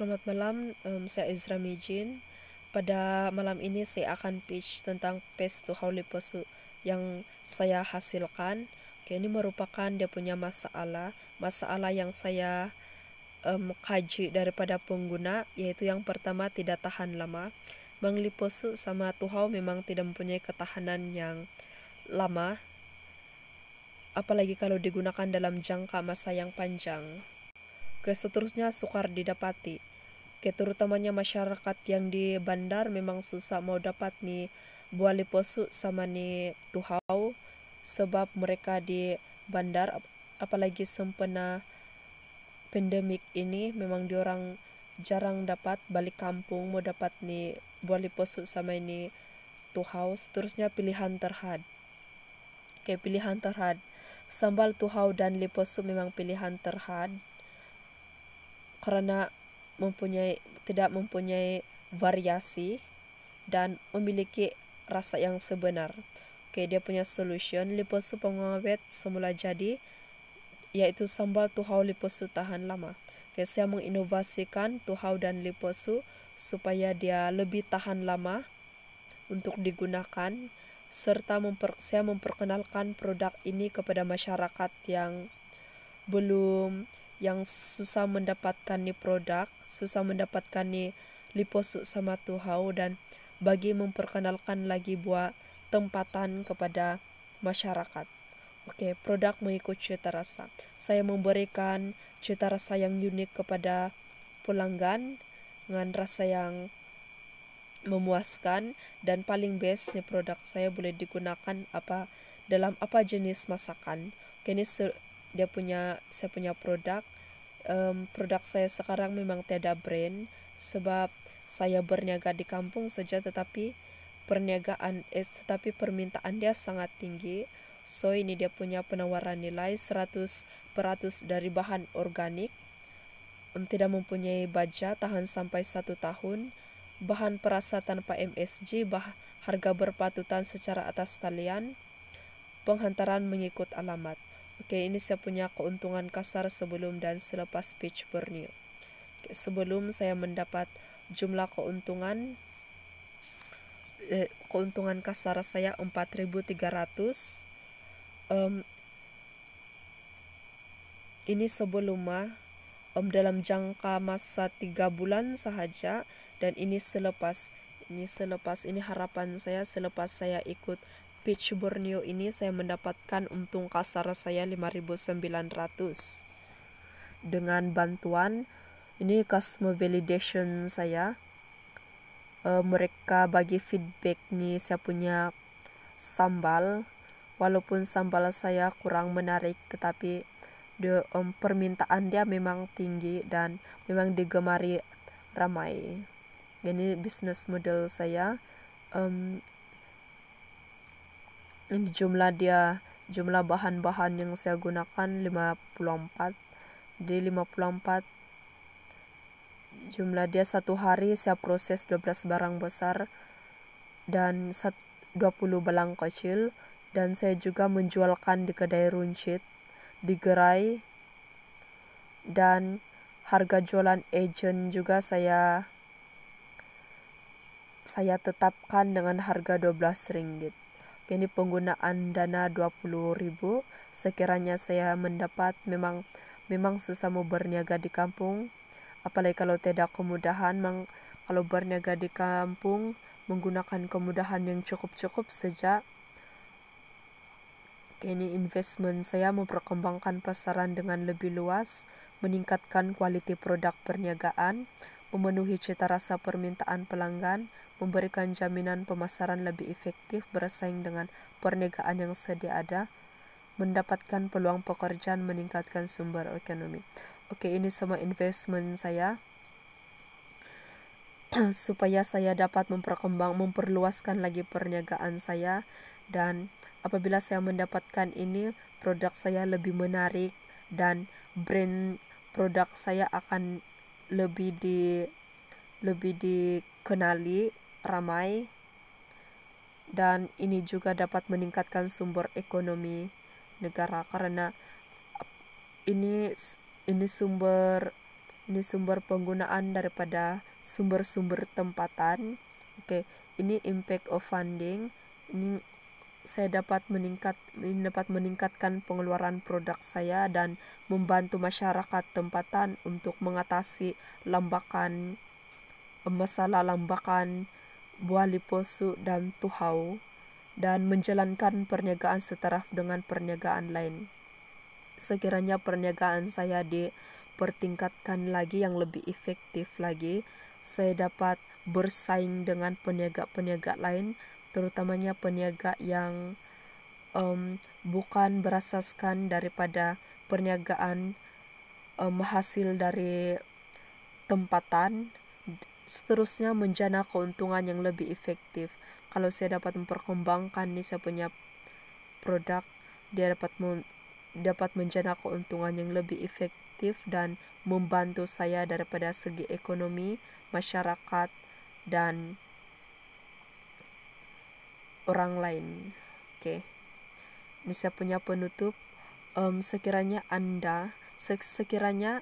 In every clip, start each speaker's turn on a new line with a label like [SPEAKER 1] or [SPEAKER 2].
[SPEAKER 1] selamat malam. Um, saya Ezra Mijin. Pada malam ini saya akan pitch tentang paste to Holy Posu yang saya hasilkan. Oke, ini merupakan dia punya masalah, masalah yang saya um, kaji daripada pengguna, yaitu yang pertama tidak tahan lama. Mengliposu sama Tuhau memang tidak mempunyai ketahanan yang lama, apalagi kalau digunakan dalam jangka masa yang panjang Keseterusnya sukar didapati terutamanya masyarakat yang di bandar memang susah mau dapat nih buah liposu sama nih tuhau sebab mereka di bandar apalagi sempena pandemik ini memang diorang jarang dapat balik kampung mau dapat nih buah liposu sama ini tuhau seterusnya pilihan terhad kayak pilihan terhad sambal tuhau dan liposu memang pilihan terhad karena mempunyai tidak mempunyai variasi dan memiliki rasa yang sebenar. Oke, dia punya solution liposu pengawet semula jadi yaitu sambal tuhau liposu tahan lama. Oke, saya menginovasikan tuhau dan liposu supaya dia lebih tahan lama untuk digunakan serta memper, saya memperkenalkan produk ini kepada masyarakat yang belum yang susah mendapatkan ni produk, susah mendapatkan ni liposuk sama tuhau dan bagi memperkenalkan lagi buat tempatan kepada masyarakat. Oke, okay, produk mengikut cita rasa. Saya memberikan cita rasa yang unik kepada pelanggan dengan rasa yang memuaskan dan paling best bestnya produk saya boleh digunakan apa dalam apa jenis masakan. Oke, okay, ini dia punya saya punya produk um, produk saya sekarang memang tidak brand sebab saya berniaga di kampung saja tetapi perniagaan eh, tetapi permintaan dia sangat tinggi so ini dia punya penawaran nilai 100 peratus dari bahan organik tidak mempunyai baja tahan sampai satu tahun bahan perasa tanpa MSG bah harga berpatutan secara atas talian penghantaran mengikut alamat Oke, ini saya punya keuntungan kasar sebelum dan selepas pitch Borneo. Okay, sebelum saya mendapat jumlah keuntungan eh, keuntungan kasar saya 4.300 um, ini sebelum um, dalam jangka masa 3 bulan saja dan ini selepas ini selepas ini harapan saya selepas saya ikut Peach Borneo ini saya mendapatkan untung kasar saya 5900 dengan bantuan ini customer validation saya e, mereka bagi feedback nih saya punya sambal walaupun sambal saya kurang menarik tetapi the um, permintaan dia memang tinggi dan memang digemari ramai ini bisnis model saya um, jumlah dia jumlah bahan-bahan yang saya gunakan 54 di 54 jumlah dia satu hari saya proses 12 barang besar dan 20 belang kecil dan saya juga menjualkan di kedai runcit di gerai dan harga jualan agent juga saya saya tetapkan dengan harga 12 ringgit yakni penggunaan dana 20.000 sekiranya saya mendapat memang memang susah mau berniaga di kampung apalagi kalau tidak kemudahan meng kalau berniaga di kampung menggunakan kemudahan yang cukup-cukup saja ini investment saya memperkembangkan pasaran dengan lebih luas, meningkatkan kualiti produk perniagaan, memenuhi cita rasa permintaan pelanggan, memberikan jaminan pemasaran lebih efektif bersaing dengan perniagaan yang sedia ada, mendapatkan peluang pekerjaan, meningkatkan sumber ekonomi. Oke, ini semua investment saya supaya saya dapat memperkembang memperluaskan lagi perniagaan saya dan apabila saya mendapatkan ini produk saya lebih menarik dan brand produk saya akan lebih di lebih dikenali ramai, dan ini juga dapat meningkatkan sumber ekonomi negara karena ini ini sumber ini sumber penggunaan daripada sumber-sumber tempatan. Oke, ini impact of funding. Ini saya dapat meningkat ini dapat meningkatkan pengeluaran produk saya dan membantu masyarakat tempatan untuk mengatasi lambakan masalah lambakan Bualiposu dan Tuhau dan menjalankan perniagaan setaraf dengan perniagaan lain. Sekiranya perniagaan saya dipertingkatkan lagi yang lebih efektif lagi, saya dapat bersaing dengan peniaga-peniaga lain, terutamanya peniaga yang um, bukan berasaskan daripada perniagaan um, hasil dari tempatan seterusnya menjana keuntungan yang lebih efektif. Kalau saya dapat memperkembangkan nih saya punya produk, dia dapat men dapat menjana keuntungan yang lebih efektif dan membantu saya daripada segi ekonomi, masyarakat dan orang lain. Oke. Okay. Ini saya punya penutup. Um, sekiranya Anda sekiranya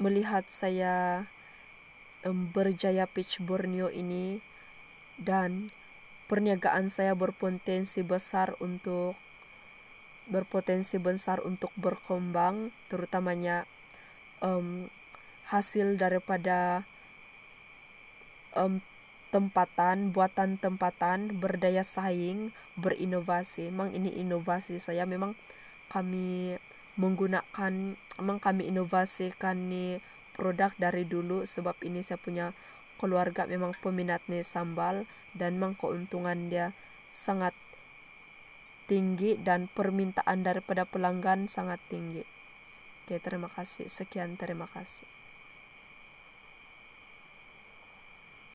[SPEAKER 1] melihat saya berjaya Pitch Borneo ini dan perniagaan saya berpotensi besar untuk berpotensi besar untuk berkembang terutamanya um, hasil daripada um, tempatan buatan tempatan berdaya saing berinovasi memang ini inovasi saya memang kami menggunakan memang kami inovasikan nih produk dari dulu sebab ini saya punya keluarga memang peminatnya sambal dan memang keuntungan dia sangat tinggi dan permintaan daripada pelanggan sangat tinggi. Oke, terima kasih. Sekian, terima kasih.